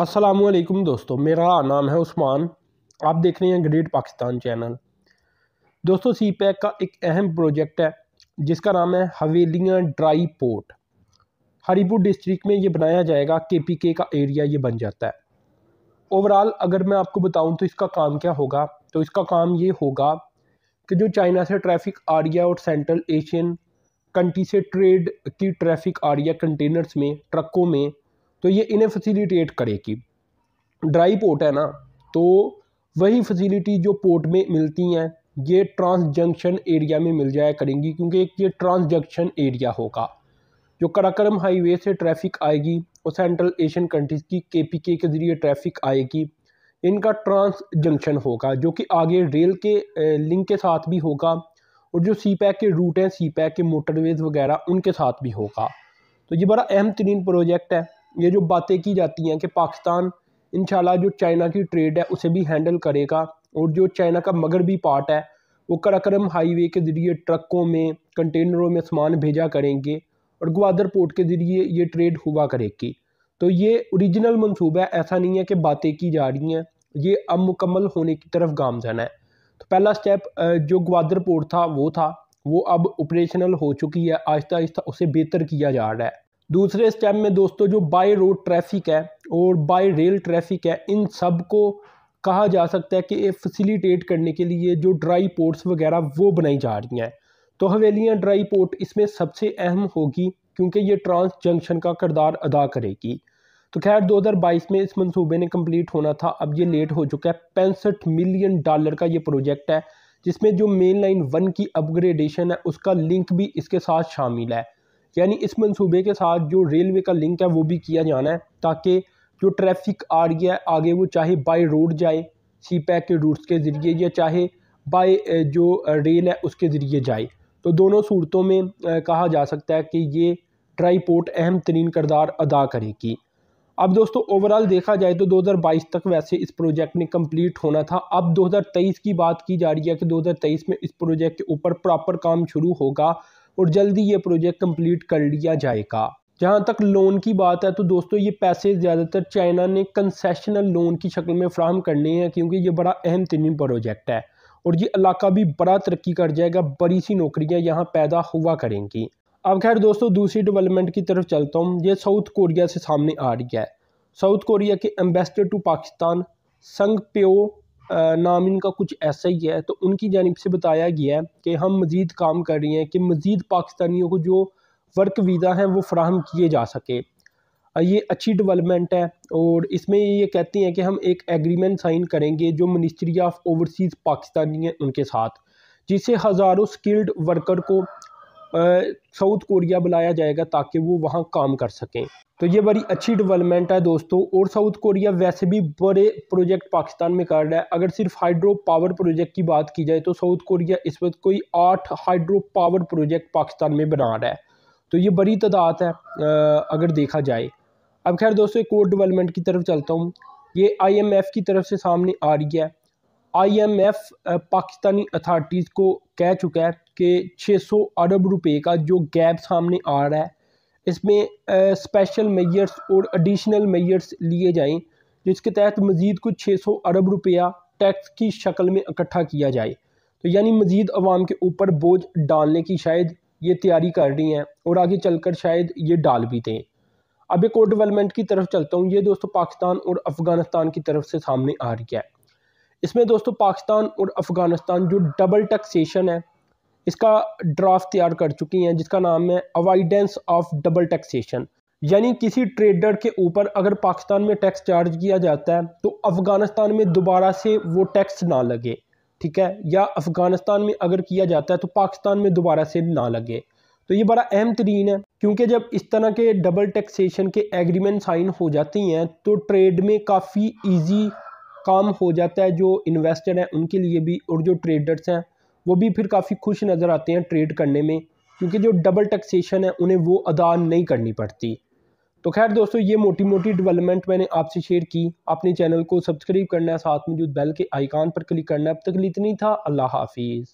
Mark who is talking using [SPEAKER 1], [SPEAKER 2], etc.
[SPEAKER 1] असलकुम दोस्तों मेरा नाम है उस्मान आप देख रहे हैं ग्रेट पाकिस्तान चैनल दोस्तों सी पैक का एक अहम प्रोजेक्ट है जिसका नाम है Havelian dry port Haripur district में ये बनाया जाएगा के पी के का एरिया ये बन जाता है ओवरऑल अगर मैं आपको बताऊं तो इसका काम क्या होगा तो इसका काम ये होगा कि जो चाइना से ट्रैफिक आ रही है और सेंट्रल एशियन कंट्री से ट्रेड की ट्रैफिक आ रही है कंटेनर्स में ट्रकों में तो ये इन्हें फैसिलिटेट करेगी ड्राई पोर्ट है ना तो वही फैसिलिटी जो पोर्ट में मिलती हैं ये ट्रांसजंक्शन एरिया में मिल जाया करेंगी क्योंकि एक ये ट्रांसजंक्शन एरिया होगा जो कराक्रम हाईवे से ट्रैफिक आएगी और सेंट्रल एशियन कंट्रीज़ की केपीके के ज़रिए ट्रैफिक आएगी इनका ट्रांस जंक्शन होगा जो कि आगे रेल के लिंक के साथ भी होगा और जो सी पैक के रूट हैं सी पैक के मोटरवेज वगैरह उनके साथ भी होगा तो ये बड़ा अहम तरीन प्रोजेक्ट है ये जो बातें की जाती हैं कि पाकिस्तान इन जो चाइना की ट्रेड है उसे भी हैंडल करेगा और जो चाइना का मगरबी पार्ट है वो कराक्रम हाईवे के ज़रिए ट्रकों में कंटेनरों में सामान भेजा करेंगे और ग्वादर पोर्ट के ज़रिए ये ट्रेड हुआ करेगी तो ये ओरिजिनल मनसूबा है ऐसा नहीं है कि बातें की जा रही हैं ये अब मुकम्मल होने की तरफ गामजन है तो पहला स्टेप जो ग्वादर पोर्ट था वो था वो अब ऑपरेशनल हो चुकी है आहिस्ता आहिस्ता उसे बेहतर किया जा रहा है दूसरे स्टेप में दोस्तों जो बाई रोड ट्रैफिक है और बाई रेल ट्रैफिक है इन सब को कहा जा सकता है कि ये फैसिलिटेट करने के लिए जो ड्राई पोर्ट्स वगैरह वो बनाई जा रही हैं तो हवेलियाँ ड्राई पोर्ट इसमें सबसे अहम होगी क्योंकि ये ट्रांस जंक्शन का किरदार अदा करेगी तो खैर 2022 में इस मंसूबे ने कंप्लीट होना था अब ये लेट हो चुका है पैंसठ मिलियन डॉलर का ये प्रोजेक्ट है जिसमें जो मेन लाइन वन की अपग्रेडेशन है उसका लिंक भी इसके साथ शामिल है यानी इस मंसूबे के साथ जो रेलवे का लिंक है वो भी किया जाना है ताकि जो ट्रैफिक आ रही है आगे वो चाहे बाई रोड जाए सी पैक के रूट्स के ज़रिए या चाहे बाई जो रेल है उसके ज़रिए जाए तो दोनों सूरतों में कहा जा सकता है कि ये ड्राई पोर्ट अहम तरीन करदार अदा करेगी अब दोस्तों ओवरऑल देखा जाए तो 2022 तक वैसे इस प्रोजेक्ट ने कंप्लीट होना था अब 2023 की बात की जा रही है कि 2023 में इस प्रोजेक्ट के ऊपर प्रॉपर काम शुरू होगा और जल्दी ये प्रोजेक्ट कंप्लीट कर लिया जाएगा जहाँ तक लोन की बात है तो दोस्तों ये पैसे ज़्यादातर चाइना ने कंसेशनल लोन की शक्ल में फ्राहम करने हैं क्योंकि ये बड़ा अहम तरीन प्रोजेक्ट है और ये इलाका भी बड़ा तरक्की कर जाएगा बड़ी सी नौकरियाँ यहाँ पैदा हुआ करेंगी अब खैर दोस्तों दूसरी डेवलपमेंट की तरफ चलता हूँ ये साउथ कोरिया से सामने आ रही है साउथ कोरिया के ambassador to Pakistan Sang Pyo नाम इनका कुछ ऐसा ही है तो उनकी जानब से बताया गया है कि हम मज़ीद काम कर रहे हैं कि मज़ीद पाकिस्तानियों को जो वर्क वीज़ा हैं वो फ्राहम किए जा सके ये अच्छी डेवलपमेंट है और इसमें ये कहते हैं कि हम एक एग्रीमेंट साइन करेंगे जो मिनिस्ट्री ऑफ ओवरसीज़ पाकिस्तानी है उनके साथ जिससे हज़ारों स्किल्ड वर्कर को साउथ कोरिया बुलाया जाएगा ताकि वो वहाँ काम कर सकें तो ये बड़ी अच्छी डेवलपमेंट है दोस्तों और साउथ कोरिया वैसे भी बड़े प्रोजेक्ट पाकिस्तान में कर रहा है अगर सिर्फ हाइड्रो पावर प्रोजेक्ट की बात की जाए तो साउथ कोरिया इस वक्त कोई आठ हाइड्रो पावर प्रोजेक्ट पाकिस्तान में बना रहा है तो ये बड़ी तादाद है अगर देखा जाए अब खैर दोस्तों एक और डेवलपमेंट की तरफ चलता हूँ ये आई की तरफ से सामने आ रही है आईएमएफ पाकिस्तानी अथॉरिटीज़ को कह चुका है कि 600 अरब रुपए का जो गैप सामने आ रहा है इसमें स्पेशल मेजर्स और एडिशनल मेजर्स लिए जाएं जिसके तहत मज़ीद कुछ 600 अरब रुपया टैक्स की शक्ल में इकट्ठा किया जाए तो यानी मज़ीद अवाम के ऊपर बोझ डालने की शायद ये तैयारी कर रही हैं और आगे चलकर शायद ये डाल भी दें अब एक और डेवलपमेंट की तरफ चलता हूँ ये दोस्तों पाकिस्तान और अफ़गानिस्तान की तरफ से सामने आ रही है इसमें दोस्तों पाकिस्तान और अफ़गानिस्तान जो डबल टैक्सेशन है इसका ड्राफ्ट तैयार कर चुकी हैं जिसका नाम है अवॉइडेंस ऑफ डबल टैक्सेशन यानी किसी ट्रेडर के ऊपर अगर पाकिस्तान में टैक्स चार्ज किया जाता है तो अफ़गानिस्तान में दोबारा से वो टैक्स ना लगे ठीक है या अफ़गानिस्तान में अगर किया जाता है तो पाकिस्तान में दोबारा से ना लगे तो ये बड़ा अहम तरीन है क्योंकि जब इस तरह के डबल टैक्सेशन के एग्रीमेंट साइन हो जाती हैं तो ट्रेड में काफ़ी ईजी काम हो जाता है जो इन्वेस्टर हैं उनके लिए भी और जो ट्रेडर्स हैं वो भी फिर काफ़ी खुश नज़र आते हैं ट्रेड करने में क्योंकि जो डबल टैक्सेशन है उन्हें वो अदा नहीं करनी पड़ती तो खैर दोस्तों ये मोटी मोटी डेवलपमेंट मैंने आपसे शेयर की अपने चैनल को सब्सक्राइब करना है साथ में जो बेल के आइकान पर क्लिक करना है अब तक इतनी था अल्लाह हाफिज़